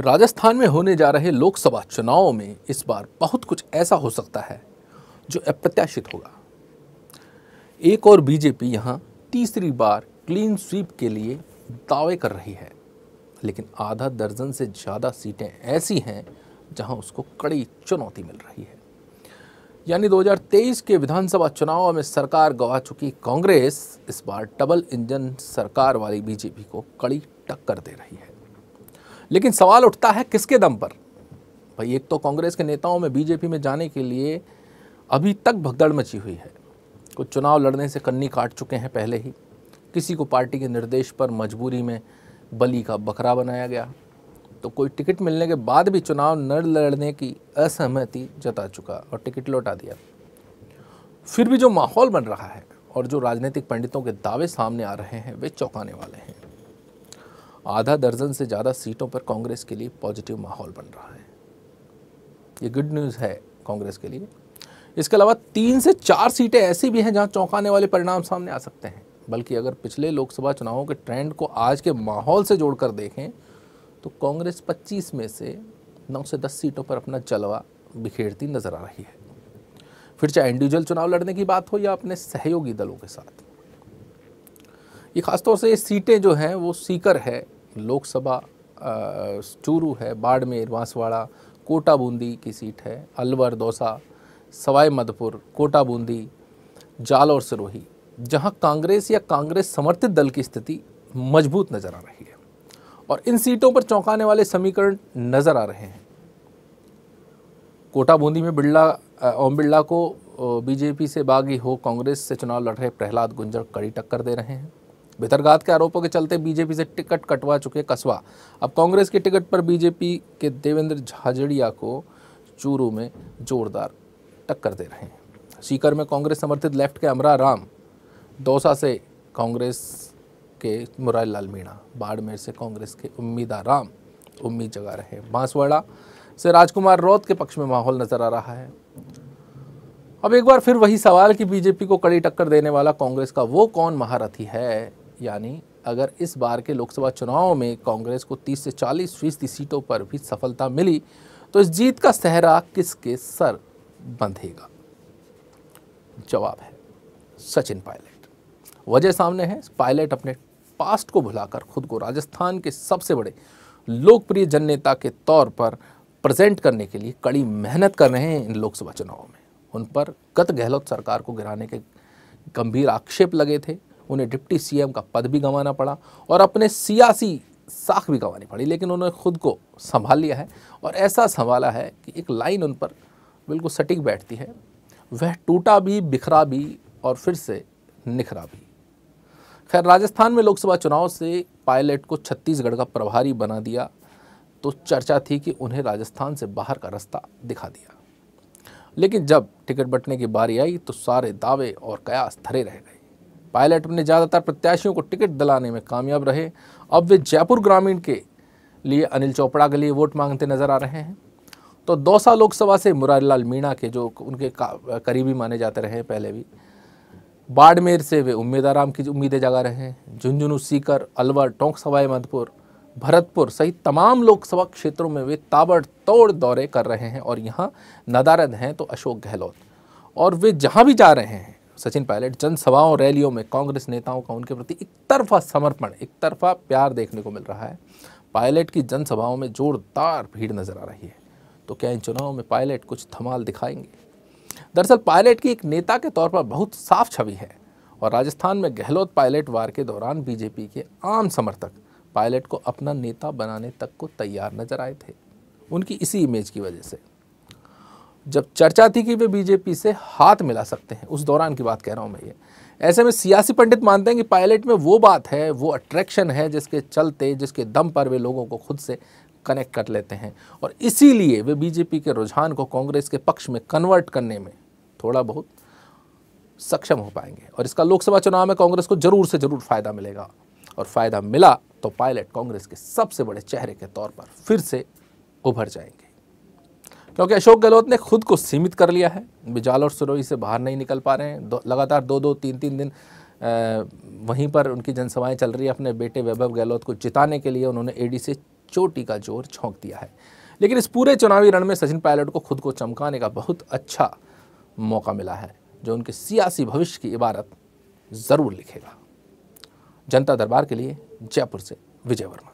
राजस्थान में होने जा रहे लोकसभा चुनाव में इस बार बहुत कुछ ऐसा हो सकता है जो अप्रत्याशित होगा एक और बीजेपी यहाँ तीसरी बार क्लीन स्वीप के लिए दावे कर रही है लेकिन आधा दर्जन से ज़्यादा सीटें ऐसी हैं जहां उसको कड़ी चुनौती मिल रही है यानी 2023 के विधानसभा चुनाव में सरकार गवा चुकी कांग्रेस इस बार डबल इंजन सरकार वाली बीजेपी को कड़ी टक्कर दे रही है लेकिन सवाल उठता है किसके दम पर भाई एक तो कांग्रेस के नेताओं में बीजेपी में जाने के लिए अभी तक भगदड़ मची हुई है कुछ चुनाव लड़ने से कन्नी काट चुके हैं पहले ही किसी को पार्टी के निर्देश पर मजबूरी में बली का बकरा बनाया गया तो कोई टिकट मिलने के बाद भी चुनाव न लड़ने की असहमति जता चुका और टिकट लौटा दिया फिर भी जो माहौल बन रहा है और जो राजनीतिक पंडितों के दावे सामने आ रहे हैं वे चौंकाने वाले हैं आधा दर्जन से ज़्यादा सीटों पर कांग्रेस के लिए पॉजिटिव माहौल बन रहा है ये गुड न्यूज़ है कांग्रेस के लिए इसके अलावा तीन से चार सीटें ऐसी भी हैं जहां चौंकाने वाले परिणाम सामने आ सकते हैं बल्कि अगर पिछले लोकसभा चुनावों के ट्रेंड को आज के माहौल से जोड़कर देखें तो कांग्रेस 25 में से 9 से 10 सीटों पर अपना जलवा बिखेरती नजर आ रही है फिर चाहे इंडिविजुअल चुनाव लड़ने की बात हो या अपने सहयोगी दलों के साथ ये खासतौर से ये सीटें जो हैं वो सीकर है लोकसभा चूरू है बाड़मेर बांसवाड़ा कोटा बूंदी की सीट है अलवर दौसा सवाई मधोपुर कोटा बूंदी जाल और सरोही जहां कांग्रेस या कांग्रेस समर्थित दल की स्थिति मजबूत नज़र आ रही है और इन सीटों पर चौंकाने वाले समीकरण नज़र आ रहे हैं कोटा बूंदी में बिरला ओम बिरला को बीजेपी से बागी हो कांग्रेस से चुनाव लड़ रहे प्रहलाद गुंजर कड़ी टक्कर दे रहे हैं भितरघात के आरोपों के चलते बीजेपी से टिकट कटवा चुके कसवा अब कांग्रेस की टिकट पर बीजेपी के देवेंद्र झाझड़िया को चूरू में जोरदार टक्कर दे रहे हैं सीकर में कांग्रेस समर्थित लेफ्ट के अमरा राम दौसा से कांग्रेस के मुरारी लाल मीणा बाड़मेर से कांग्रेस के उम्मीदा राम उम्मीद जगा रहे हैं बांसवाड़ा से राजकुमार रौत के पक्ष में माहौल नजर आ रहा है अब एक बार फिर वही सवाल कि बीजेपी को कड़ी टक्कर देने वाला कांग्रेस का वो कौन महारथी है यानी अगर इस बार के लोकसभा चुनाव में कांग्रेस को 30 से 40 फीसदी सीटों पर भी सफलता मिली तो इस जीत का सहरा किसके सर बंधेगा जवाब है सचिन पायलट वजह सामने है पायलट अपने पास्ट को भुलाकर खुद को राजस्थान के सबसे बड़े लोकप्रिय जन नेता के तौर पर प्रेजेंट करने के लिए कड़ी मेहनत कर रहे हैं इन लोकसभा चुनावों में उन पर गत गहलोत सरकार को गिराने के गंभीर आक्षेप लगे थे उन्हें डिप्टी सीएम का पद भी गंवाना पड़ा और अपने सियासी साख भी गंवानी पड़ी लेकिन उन्होंने खुद को संभाल लिया है और ऐसा संभाला है कि एक लाइन उन पर बिल्कुल सटीक बैठती है वह टूटा भी बिखरा भी और फिर से निखरा भी खैर राजस्थान में लोकसभा चुनाव से पायलट को छत्तीसगढ़ का प्रभारी बना दिया तो चर्चा थी कि उन्हें राजस्थान से बाहर का रास्ता दिखा दिया लेकिन जब टिकट बटने की बारी आई तो सारे दावे और कयास धरे रह गए पायलट अपने ज़्यादातर प्रत्याशियों को टिकट दिलाने में कामयाब रहे अब वे जयपुर ग्रामीण के लिए अनिल चोपड़ा के लिए वोट मांगते नजर आ रहे हैं तो दौसा लोकसभा से मुरारीलाल मीणा के जो उनके करीबी माने जाते रहे पहले भी बाड़मेर से वे उम्मीदाराम की उम्मीदें जगा रहे हैं झुंझुनू सीकर अलवर टोंक सवाई मधोपुर भरतपुर सहित तमाम लोकसभा क्षेत्रों में वे ताबड़तोड़ दौरे कर रहे हैं और यहाँ नदारद हैं तो अशोक गहलोत और वे जहाँ भी जा रहे हैं सचिन पायलट जनसभाओं रैलियों में कांग्रेस नेताओं का उनके प्रति एक तरफा समर्पण एक तरफा प्यार देखने को मिल रहा है पायलट की जनसभाओं में जोरदार भीड़ नजर आ रही है तो क्या इन चुनावों में पायलट कुछ धमाल दिखाएंगे दरअसल पायलट की एक नेता के तौर पर बहुत साफ छवि है और राजस्थान में गहलोत पायलट वार के दौरान बीजेपी के आम समर्थक पायलट को अपना नेता बनाने तक को तैयार नजर आए थे उनकी इसी इमेज की वजह से जब चर्चा थी कि वे बीजेपी से हाथ मिला सकते हैं उस दौरान की बात कह रहा हूँ मैं ये ऐसे में सियासी पंडित मानते हैं कि पायलट में वो बात है वो अट्रैक्शन है जिसके चलते जिसके दम पर वे लोगों को खुद से कनेक्ट कर लेते हैं और इसीलिए वे बीजेपी के रुझान को कांग्रेस के पक्ष में कन्वर्ट करने में थोड़ा बहुत सक्षम हो पाएंगे और इसका लोकसभा चुनाव में कांग्रेस को जरूर से जरूर फायदा मिलेगा और फायदा मिला तो पायलट कांग्रेस के सबसे बड़े चेहरे के तौर पर फिर से उभर जाएंगे क्योंकि अशोक गहलोत ने खुद को सीमित कर लिया है बिजाल और सिरोही से बाहर नहीं निकल पा रहे हैं लगातार दो दो तीन तीन दिन वहीं पर उनकी जनसभाएं चल रही है अपने बेटे वैभव गहलोत को जिताने के लिए उन्होंने एडी से चोटी का जोर झोंक दिया है लेकिन इस पूरे चुनावी रण में सचिन पायलट को खुद को चमकाने का बहुत अच्छा मौका मिला है जो उनके सियासी भविष्य की इबारत ज़रूर लिखेगा जनता दरबार के लिए जयपुर से विजय वर्मा